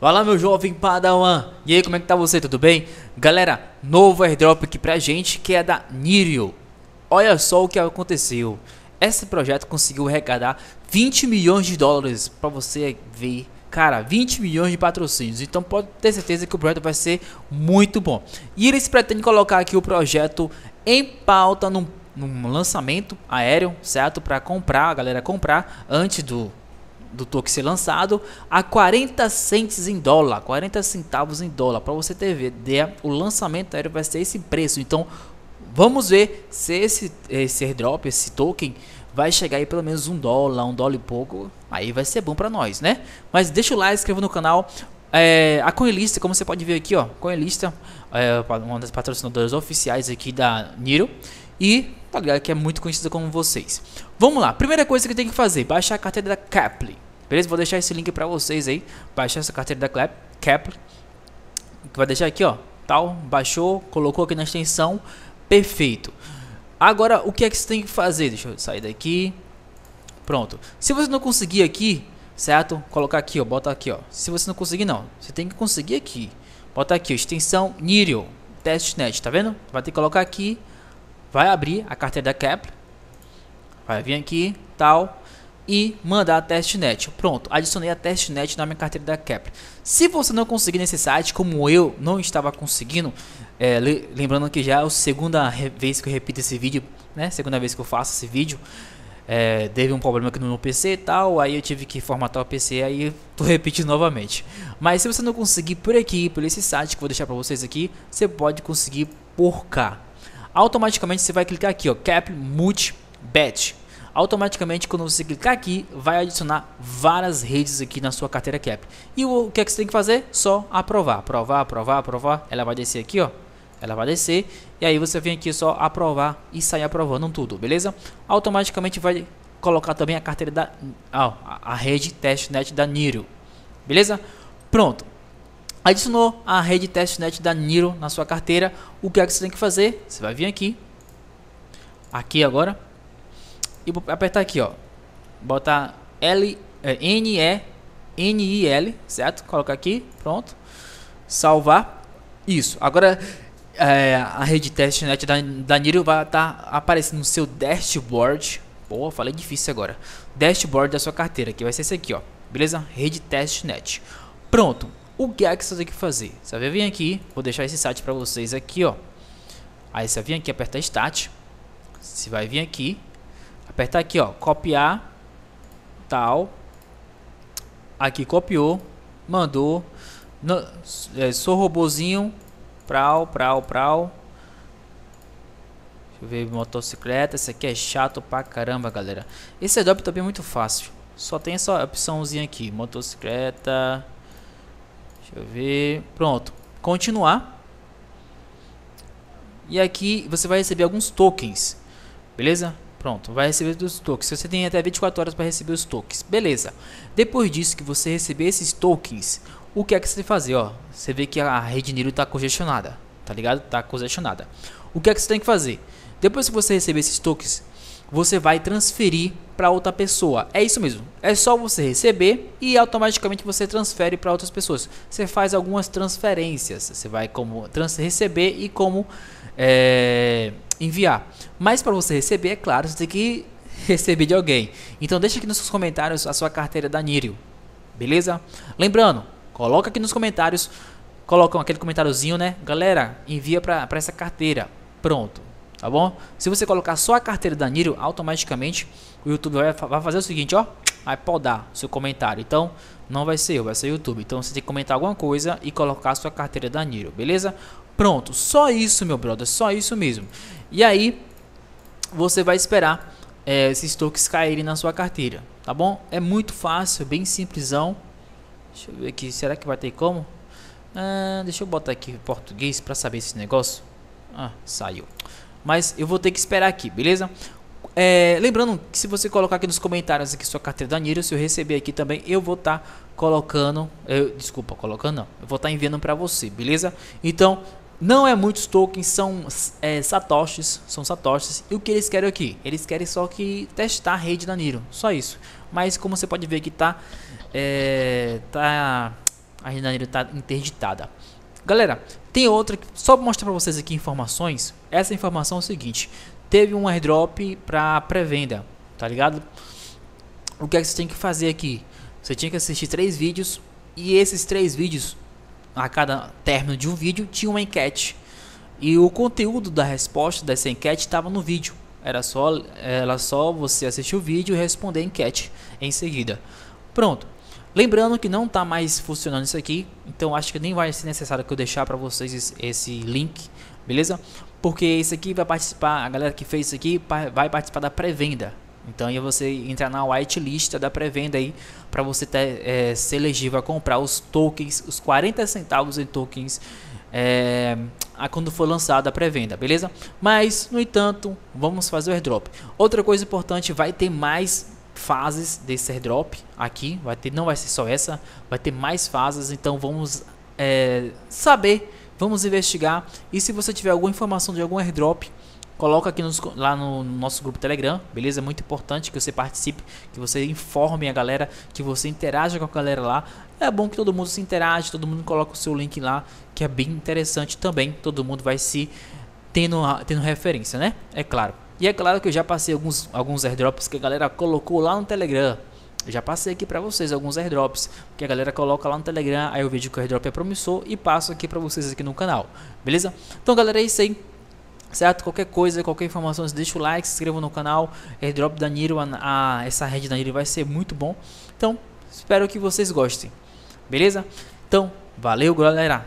Fala meu jovem Padawan, e aí como é que tá você, tudo bem? Galera, novo airdrop aqui pra gente que é da Nirio Olha só o que aconteceu Esse projeto conseguiu arrecadar 20 milhões de dólares pra você ver Cara, 20 milhões de patrocínios, então pode ter certeza que o projeto vai ser muito bom E eles pretendem colocar aqui o projeto em pauta num, num lançamento aéreo, certo? Pra comprar, a galera comprar antes do do token ser lançado a 40 cents em dólar, 40 centavos em dólar, para você ter ideia, o lançamento aéreo vai ser esse preço. Então, vamos ver se esse esse airdrop, esse token vai chegar aí pelo menos um dólar, um dólar e pouco, aí vai ser bom para nós, né? Mas deixa o like, inscreva no canal, é, a Coinlist, como você pode ver aqui, ó, Coinlist é uma das patrocinadoras oficiais aqui da Niro e pra tá galera que é muito conhecida como vocês. Vamos lá, primeira coisa que tem que fazer, baixar a carteira da Capri. Beleza? Vou deixar esse link pra vocês aí, baixar essa carteira da Clap, Capri. Que vai deixar aqui, ó, tal, baixou, colocou aqui na extensão, perfeito. Agora, o que é que você tem que fazer? Deixa eu sair daqui. Pronto. Se você não conseguir aqui, certo? Colocar aqui, ó, bota aqui, ó. Se você não conseguir, não. Você tem que conseguir aqui. Bota aqui, ó, extensão Nirion, testnet, tá vendo? Vai ter que colocar aqui vai abrir a carteira da Kepler, vai vir aqui, tal, e mandar a testnet. Pronto, adicionei a testnet na minha carteira da Kepler. Se você não conseguir nesse site, como eu não estava conseguindo, é, lembrando que já é a segunda vez que eu repito esse vídeo, né? Segunda vez que eu faço esse vídeo. É, teve um problema aqui no meu PC e tal, aí eu tive que formatar o PC, aí tô repetindo novamente. Mas se você não conseguir por aqui, por esse site que eu vou deixar para vocês aqui, você pode conseguir por cá automaticamente você vai clicar aqui, ó, cap multi bet. Automaticamente, quando você clicar aqui, vai adicionar várias redes aqui na sua carteira cap. E o que é que você tem que fazer? Só aprovar, aprovar, aprovar, aprovar. Ela vai descer aqui, ó. Ela vai descer e aí você vem aqui só aprovar e sair aprovando tudo, beleza? Automaticamente vai colocar também a carteira da a, a rede testnet da Niro, beleza? Pronto, adicionou a rede testnet da Niro na sua carteira, o que é que você tem que fazer? Você vai vir aqui, aqui agora, e apertar aqui, ó, botar L, é, N, E, N, I, L, certo? Colocar aqui, pronto, salvar, isso. Agora, é, a rede testnet da, da Niro vai estar tá aparecendo no seu dashboard, Boa, falei difícil agora. Dashboard da sua carteira, que vai ser esse aqui, ó. Beleza? Rede testnet. Pronto o que é que você tem que fazer? Você vai vir aqui, vou deixar esse site para vocês aqui, ó. Aí você vem aqui, aperta Start. Você vai vir aqui, apertar aqui, ó, copiar, tal. Aqui copiou, mandou. No, é, sou robozinho, prau, prau, prau. Deixa eu ver motocicleta, esse aqui é chato pra caramba, galera. Esse Adobe também é muito fácil. Só tem essa opçãozinha aqui, motocicleta. Deixa eu ver. Pronto. Continuar. E aqui você vai receber alguns tokens. Beleza? Pronto, vai receber os tokens. Você tem até 24 horas para receber os tokens. Beleza. Depois disso que você receber esses tokens, o que é que você tem que fazer, ó? Você vê que a rede Niro está congestionada, tá ligado? Está congestionada. O que é que você tem que fazer? Depois que você receber esses tokens, você vai transferir para outra pessoa. É isso mesmo. É só você receber e automaticamente você transfere para outras pessoas. Você faz algumas transferências. Você vai como receber e como é, enviar. Mas para você receber, é claro, você tem que receber de alguém. Então deixa aqui nos comentários a sua carteira da Nirio. Beleza? Lembrando, coloca aqui nos comentários. Colocam aquele comentáriozinho, né? Galera, envia para essa carteira. Pronto tá bom? Se você colocar só a carteira da Niro, automaticamente o YouTube vai, vai fazer o seguinte, ó, vai podar seu comentário. Então, não vai ser eu, vai ser o YouTube. Então, você tem que comentar alguma coisa e colocar a sua carteira da Niro, beleza? Pronto, só isso, meu brother, só isso mesmo. E aí, você vai esperar é, esses tokens caírem na sua carteira, tá bom? É muito fácil, bem simplesão. Deixa eu ver aqui, será que vai ter como? Ah, deixa eu botar aqui em português para saber esse negócio. Ah, saiu mas eu vou ter que esperar aqui, beleza? É, lembrando que se você colocar aqui nos comentários aqui sua carteira da Niro, se eu receber aqui também, eu vou estar tá colocando, eu, desculpa, colocando não, eu vou estar tá enviando para você, beleza? Então, não é muitos tokens, são é, satoshis, são satoshis. E o que eles querem aqui? Eles querem só que testar a rede da Niro, só isso. Mas como você pode ver que tá, é, tá a rede da Niro está interditada. Galera, tem outra, só para mostrar para vocês aqui informações. Essa informação é o seguinte: teve um airdrop para pré-venda, tá ligado? O que é que você tem que fazer aqui? Você tinha que assistir três vídeos e esses três vídeos, a cada término de um vídeo, tinha uma enquete. E o conteúdo da resposta dessa enquete estava no vídeo. Era só, era só você assistir o vídeo e responder a enquete em seguida. Pronto. Lembrando que não está mais funcionando isso aqui, então acho que nem vai ser necessário que eu deixar para vocês esse link, beleza? Porque isso aqui vai participar, a galera que fez isso aqui vai participar da pré-venda. Então aí você entrar na whitelist da pré-venda aí para você ter, é, ser elegível a comprar os tokens, os 40 centavos em tokens é, a quando for lançada a pré-venda, beleza? Mas, no entanto, vamos fazer o airdrop. Outra coisa importante, vai ter mais fases desse airdrop aqui. Vai ter, não vai ser só essa, vai ter mais fases. Então vamos é, saber, vamos investigar. E se você tiver alguma informação de algum airdrop, coloca aqui nos, lá no nosso grupo Telegram, beleza? É muito importante que você participe, que você informe a galera, que você interaja com a galera lá. É bom que todo mundo se interage, todo mundo coloca o seu link lá, que é bem interessante também. Todo mundo vai se tendo, tendo referência, né? É claro. E é claro que eu já passei alguns, alguns airdrops que a galera colocou lá no Telegram. Eu já passei aqui para vocês alguns airdrops que a galera coloca lá no Telegram, aí eu vejo que o airdrop é promissor e passo aqui para vocês aqui no canal, beleza? Então galera, é isso aí. Certo? Qualquer coisa, qualquer informação, deixa o like, se inscreva no canal. Airdrop da Niro, a, a, essa rede da Niro vai ser muito bom. Então, espero que vocês gostem. Beleza? Então, valeu galera!